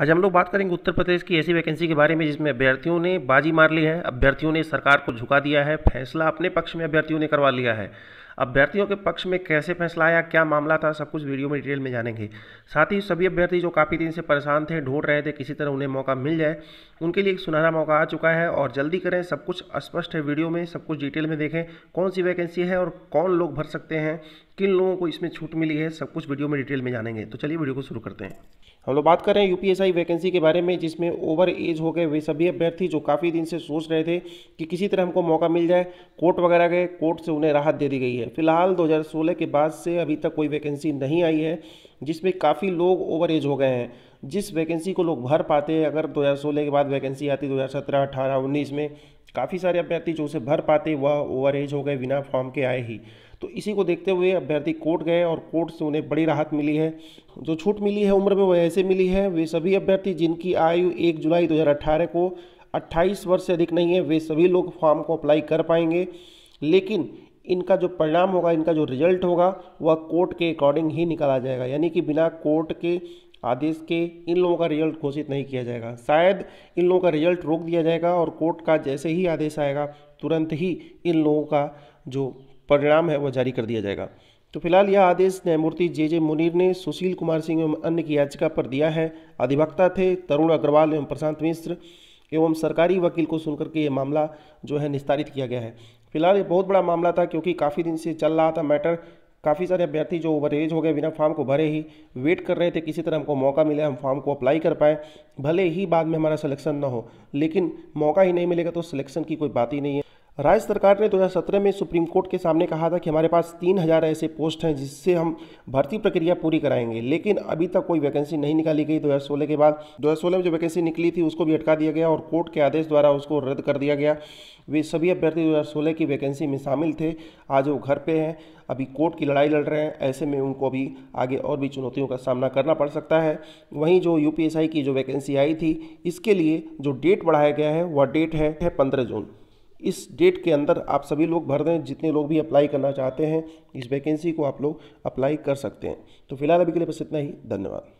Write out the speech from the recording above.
आज हम लोग बात करेंगे उत्तर प्रदेश की ऐसी वैकेंसी के बारे में जिसमें अभ्यर्थियों ने बाजी मार ली है अभ्यर्थियों ने सरकार को झुका दिया है फैसला अपने पक्ष में अभ्यर्थियों ने करवा लिया है अभ्यर्थियों के पक्ष में कैसे फैसला आया क्या मामला था सब कुछ वीडियो में डिटेल में जानेंगे साथ ही सभी अभ्यर्थी जो काफ़ी दिन से परेशान थे ढूंढ रहे थे किसी तरह उन्हें मौका मिल जाए उनके लिए एक सुनहरा मौका आ चुका है और जल्दी करें सब कुछ स्पष्ट है वीडियो में सब कुछ डिटेल में देखें कौन सी वैकेंसी है और कौन लोग भर सकते हैं किन लोगों को इसमें छूट मिली है सब कुछ वीडियो में डिटेल में जानेंगे तो चलिए वीडियो को शुरू करते हैं हम लोग बात कर रहे हैं यूपीएसआई वैकेंसी के बारे में जिसमें ओवर एज हो गए वे सभी अभ्यर्थी जो काफ़ी दिन से सोच रहे थे कि किसी तरह हमको मौका मिल जाए कोर्ट वगैरह गए कोर्ट से उन्हें राहत दे दी गई है फ़िलहाल 2016 के बाद से अभी तक कोई वैकेंसी नहीं आई है जिसमें काफ़ी लोग ओवर एज हो गए हैं जिस वैकेंसी को लोग भर पाते हैं अगर 2016 के बाद वैकेंसी आती 2017, 18, 19 में काफ़ी सारे अभ्यर्थी जो उसे भर पाते वह ओवर एज हो गए बिना फॉर्म के आए ही तो इसी को देखते हुए अभ्यर्थी कोर्ट गए और कोर्ट से उन्हें बड़ी राहत मिली है जो छूट मिली है उम्र में वह ऐसे मिली है वे सभी अभ्यर्थी जिनकी आयु एक जुलाई दो को 28 वर्ष से अधिक नहीं है वे सभी लोग फॉर्म को अप्लाई कर पाएंगे लेकिन इनका जो परिणाम होगा इनका जो रिजल्ट होगा वह कोर्ट के अकॉर्डिंग ही निकाला जाएगा यानी कि बिना कोर्ट के आदेश के इन लोगों का रिजल्ट घोषित नहीं किया जाएगा शायद इन लोगों का रिजल्ट रोक दिया जाएगा और कोर्ट का जैसे ही आदेश आएगा तुरंत ही इन लोगों का जो परिणाम है वह जारी कर दिया जाएगा तो फिलहाल यह आदेश न्यायमूर्ति जे जे मुनीर ने सुशील कुमार सिंह एवं अन्य की याचिका पर दिया है अधिवक्ता थे तरुण अग्रवाल एवं प्रशांत मिश्र एवं सरकारी वकील को सुनकर के ये मामला जो है निस्तारित किया गया है फिलहाल ये बहुत बड़ा मामला था क्योंकि काफ़ी दिन से चल रहा था मैटर काफ़ी सारे अभ्यर्थी जो ओवर एज हो गए बिना फॉर्म को भरे ही वेट कर रहे थे किसी तरह हमको मौका मिले हम फॉर्म को अप्लाई कर पाए भले ही बाद में हमारा सिलेक्शन ना हो लेकिन मौका ही नहीं मिलेगा तो सिलेक्शन की कोई बात ही नहीं है राज्य सरकार ने 2017 में सुप्रीम कोर्ट के सामने कहा था कि हमारे पास तीन हज़ार ऐसे पोस्ट हैं जिससे हम भर्ती प्रक्रिया पूरी कराएंगे लेकिन अभी तक कोई वैकेंसी नहीं निकाली गई 2016 के बाद 2016 में जो वैकेंसी निकली थी उसको भी अटका दिया गया और कोर्ट के आदेश द्वारा उसको रद्द कर दिया गया वे सभी अभ्यर्थी दो की वैकेंसी में शामिल थे आज वो घर पर हैं अभी कोर्ट की लड़ाई लड़ रहे हैं ऐसे में उनको अभी आगे और भी चुनौतियों का सामना करना पड़ सकता है वहीं जो यू की जो वैकेंसी आई थी इसके लिए जो डेट बढ़ाया गया है वह डेट है पंद्रह जून इस डेट के अंदर आप सभी लोग भर दें जितने लोग भी अप्लाई करना चाहते हैं इस वैकेंसी को आप लोग अप्लाई कर सकते हैं तो फिलहाल अभी के लिए बस इतना ही धन्यवाद